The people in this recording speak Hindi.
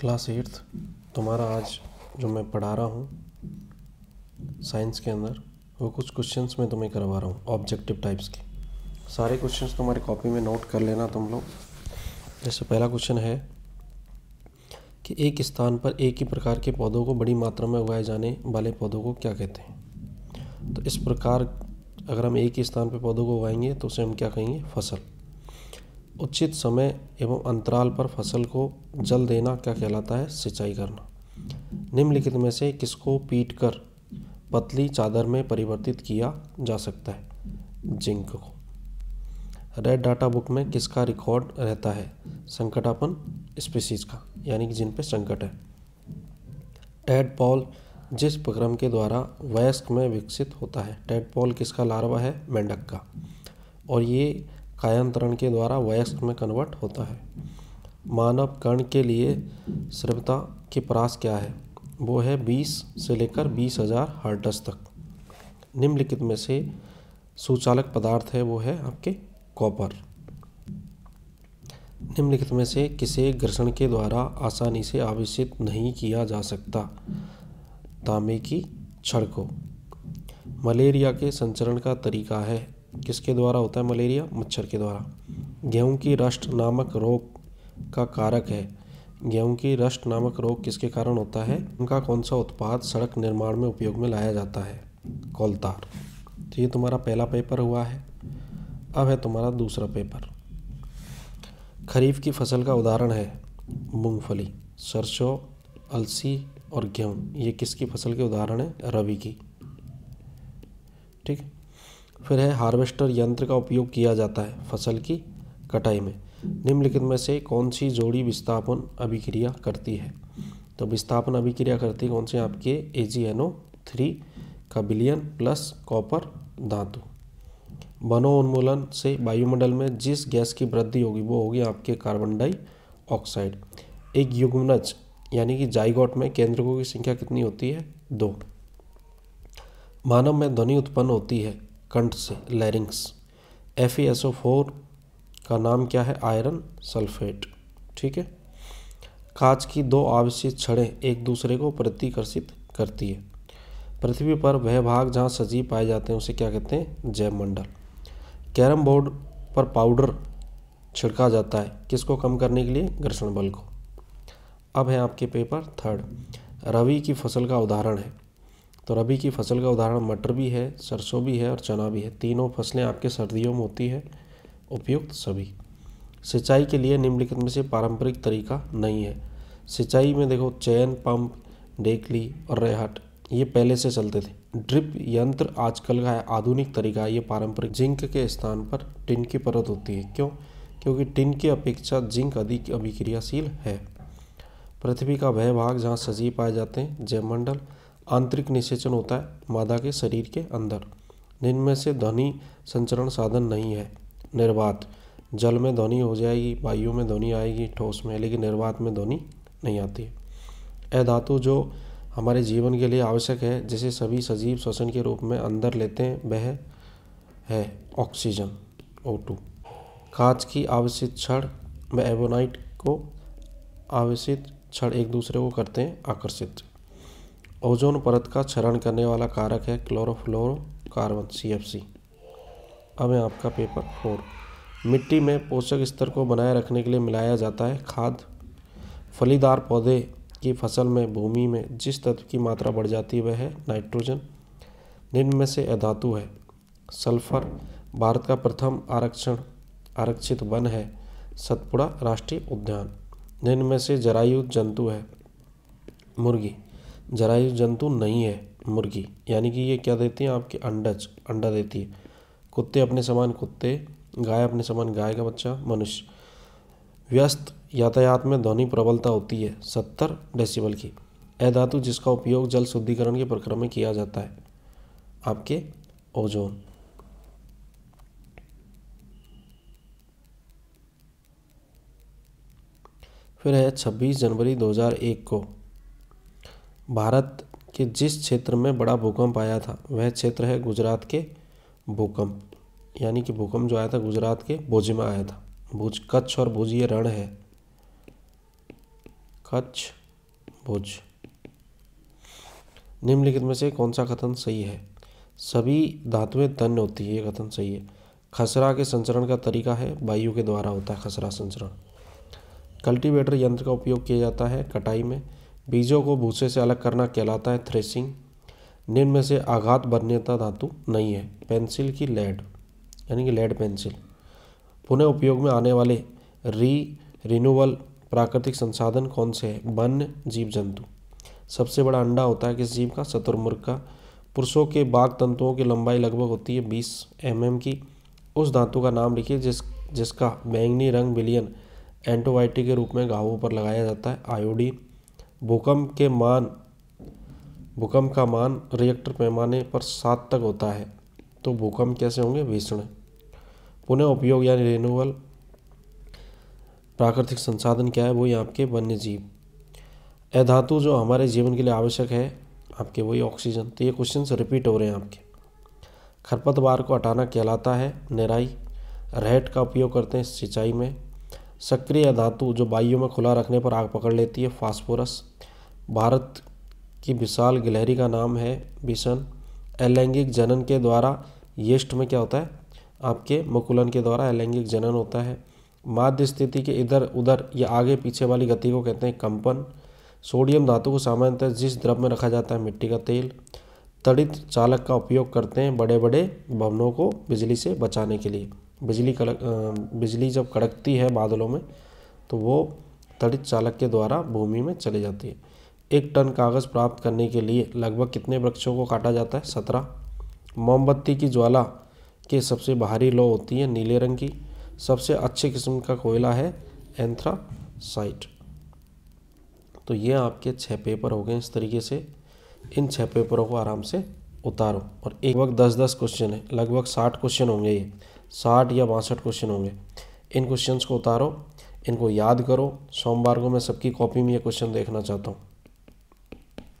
क्लास एट्थ तुम्हारा आज जो मैं पढ़ा रहा हूँ साइंस के अंदर वो कुछ क्वेश्चंस मैं तुम्हें करवा रहा हूँ ऑब्जेक्टिव टाइप्स के सारे क्वेश्चंस तुम्हारी कॉपी में नोट कर लेना तुम लोग जैसे पहला क्वेश्चन है कि एक स्थान पर एक ही प्रकार के पौधों को बड़ी मात्रा में उगाए जाने वाले पौधों को क्या कहते हैं तो इस प्रकार अगर हम एक ही स्थान पर पौधों को उगाएंगे तो उसे हम क्या कहेंगे फसल उचित समय एवं अंतराल पर फसल को जल देना क्या कहलाता है सिंचाई करना निम्नलिखित में से किसको पीट कर पतली चादर में परिवर्तित किया जा सकता है जिंक को रेड डाटा बुक में किसका रिकॉर्ड रहता है संकटापन स्पीसीज का यानी कि जिन पर संकट है टेड पॉल जिस प्रक्रम के द्वारा वयस्क में विकसित होता है टेड पॉल किसका लार्वा है मेंढक का और ये कायांतरण के द्वारा वयस्क में कन्वर्ट होता है मानव कण के लिए श्रमता के परास क्या है वो है 20 से लेकर बीस हजार हार्डस तक निम्नलिखित में से सुचालक पदार्थ है वो है आपके कॉपर निम्नलिखित में से किसे घर्षण के द्वारा आसानी से आवेशित नहीं किया जा सकता तांबे की छड़ को मलेरिया के संचरण का तरीका है किसके द्वारा होता है मलेरिया मच्छर के द्वारा गेहूं की रष्ट नामक रोग का कारक है गेहूं की रष्ट नामक रोग किसके कारण होता है उनका कौन सा उत्पाद सड़क निर्माण में उपयोग में लाया जाता है कोलतार तो ये तुम्हारा पहला पेपर हुआ है अब है तुम्हारा दूसरा पेपर खरीफ की फसल का उदाहरण है मूंगफली सरसों अलसी और गेहूँ ये किसकी फसल के उदाहरण है रबी की ठीक है फिर है हार्वेस्टर यंत्र का उपयोग किया जाता है फसल की कटाई में निम्नलिखित में से कौन सी जोड़ी विस्थापन अभिक्रिया करती है तो विस्थापन अभिक्रिया करती है कौन सी आपके A G N O three का बिलियन प्लस कॉपर धातु वनो उन्मूलन से वायुमंडल में जिस गैस की वृद्धि होगी वो होगी आपके कार्बन डाइऑक्साइड एक युग्मनज यानी कि जाइगॉट में केंद्रकों की संख्या कितनी होती है दो मानव में ध्वनि उत्पन्न होती है कंठ से larynx F E S O four का नाम क्या है आयरन सल्फेट ठीक है कांच की दो आवश्यक छड़ें एक दूसरे को प्रतिकर्षित करती है पृथ्वी पर वह भाग जहाँ सजीव पाए जाते हैं उसे क्या कहते हैं जैव मंडल कैरम बोर्ड पर पाउडर छिड़का जाता है किसको कम करने के लिए घर्षण बल को अब है आपके पेपर थर्ड रवि की फसल का उदाहरण है तो रबी की फसल का उदाहरण मटर भी है सरसों भी है और चना भी है तीनों फसलें आपके सर्दियों में होती है उपयुक्त सभी सिंचाई के लिए निम्नलिखित में से पारंपरिक तरीका नहीं है सिंचाई में देखो चैन पंप डेकली और रेहट ये पहले से चलते थे ड्रिप यंत्र आजकल का है आधुनिक तरीका है ये पारंपरिक जिंक के स्थान पर टिन की परत होती है क्यों क्योंकि टिन की अपेक्षा जिंक अधिक अभिक्रियाशील है पृथ्वी का वह भाग जहाँ सजीव पाए जाते हैं जयमंडल आंतरिक निषेचन होता है मादा के शरीर के अंदर जिनमें से ध्वनि संचरण साधन नहीं है निर्वात जल में ध्वनि हो जाएगी वायु में ध्वनि आएगी ठोस में लेकिन निर्वात में ध्वनि नहीं आती है अधातु जो हमारे जीवन के लिए आवश्यक है जिसे सभी सजीव श्वसन के रूप में अंदर लेते हैं वह है ऑक्सीजन ओ टू कांच की आवश्यक क्षण व एवोनाइट को आवश्यक क्षण एक दूसरे को करते हैं आकर्षित ओजोन परत का क्षरण करने वाला कारक है कार्बन सी एफ सी अब है आपका पेपर फोर मिट्टी में पोषक स्तर को बनाए रखने के लिए मिलाया जाता है खाद फलीदार पौधे की फसल में भूमि में जिस तत्व की मात्रा बढ़ जाती है वह है नाइट्रोजन निम्न में से अधातु है सल्फर भारत का प्रथम आरक्षण आरक्षित वन है सतपुड़ा राष्ट्रीय उद्यान निम्न में से जरायु जंतु है मुर्गी जरायु जंतु नहीं है मुर्गी यानी कि ये क्या देती है आपके अंडज अंडा देती है कुत्ते अपने समान कुत्ते गाय अपने समान गाय का बच्चा मनुष्य व्यस्त यातायात में ध्वनि प्रबलता होती है सत्तर डेसिबल की धातु जिसका उपयोग जल शुद्धिकरण के प्रक्रम में किया जाता है आपके ओजोन फिर है 26 जनवरी 2001 को भारत के जिस क्षेत्र में बड़ा भूकंप आया था वह क्षेत्र है गुजरात के भूकंप यानी कि भूकंप जो आया था गुजरात के भुज में आया था भुज कच्छ और भुज ये रण है कच्छ भुज निम्नलिखित में से कौन सा कथन सही है सभी धातुएं धन्य होती है ये कथन सही है खसरा के संचरण का तरीका है वायु के द्वारा होता है खसरा संचरण कल्टीवेटर यंत्र का उपयोग किया जाता है कटाई में बीजों को भूसे से अलग करना कहलाता है थ्रेसिंग निम्न में से आघात बननेता धातु नहीं है पेंसिल की लेड यानी कि लेड पेंसिल पुनः उपयोग में आने वाले री रिन्यूअल प्राकृतिक संसाधन कौन से हैं वन्य जीव जंतु सबसे बड़ा अंडा होता है किस जीव का शतुर्मुर्ग का पुरुषों के बाघ तंतुओं की लंबाई लगभग होती है 20 एम mm की उस धातु का नाम लिखिए जिस जिसका बैंगनी रंग बिलियन एंटोबायोटिक के रूप में घावों पर लगाया जाता है आयोडीन भूकंप के मान भूकंप का मान रिएक्टर पैमाने पर सात तक होता है तो भूकंप कैसे होंगे भीषण पुनः उपयोग यानी रिन्यूअल प्राकृतिक संसाधन क्या है वही आपके वन्य जीव अधातु जो हमारे जीवन के लिए आवश्यक है आपके वही ऑक्सीजन तो ये क्वेश्चन रिपीट हो रहे हैं आपके खरपतवार को हटाना कहलाता है निराई रहट का उपयोग करते हैं सिंचाई में सक्रिय धातु जो बाइयों में खुला रखने पर आग पकड़ लेती है फास्फोरस भारत की विशाल गिलहरी का नाम है बिसन अलैंगिक जनन के द्वारा येष्ट में क्या होता है आपके मुकुलन के द्वारा अलैंगिक जनन होता है माध्य स्थिति के इधर उधर या आगे पीछे वाली गति को कहते हैं कंपन सोडियम धातु को सामान्यतः जिस द्रव में रखा जाता है मिट्टी का तेल तड़ित चालक का उपयोग करते हैं बड़े बड़े भवनों को बिजली से बचाने के लिए बिजली कड़क बिजली जब कड़कती है बादलों में तो वो तड़ित चालक के द्वारा भूमि में चली जाती है एक टन कागज़ प्राप्त करने के लिए लगभग कितने वृक्षों को काटा जाता है सत्रह मोमबत्ती की ज्वाला के सबसे बाहरी लो होती है नीले रंग की सबसे अच्छे किस्म का कोयला है एंथ्रासाइट तो ये आपके छः पेपर हो गए इस तरीके से इन छः पेपरों को आराम से उतारो और एक वक्त दस दस क्वेश्चन है लगभग साठ क्वेश्चन होंगे ये साठ या बासठ क्वेश्चन होंगे इन क्वेश्चंस को उतारो इनको याद करो सोमवार को मैं सबकी कॉपी में ये क्वेश्चन देखना चाहता हूँ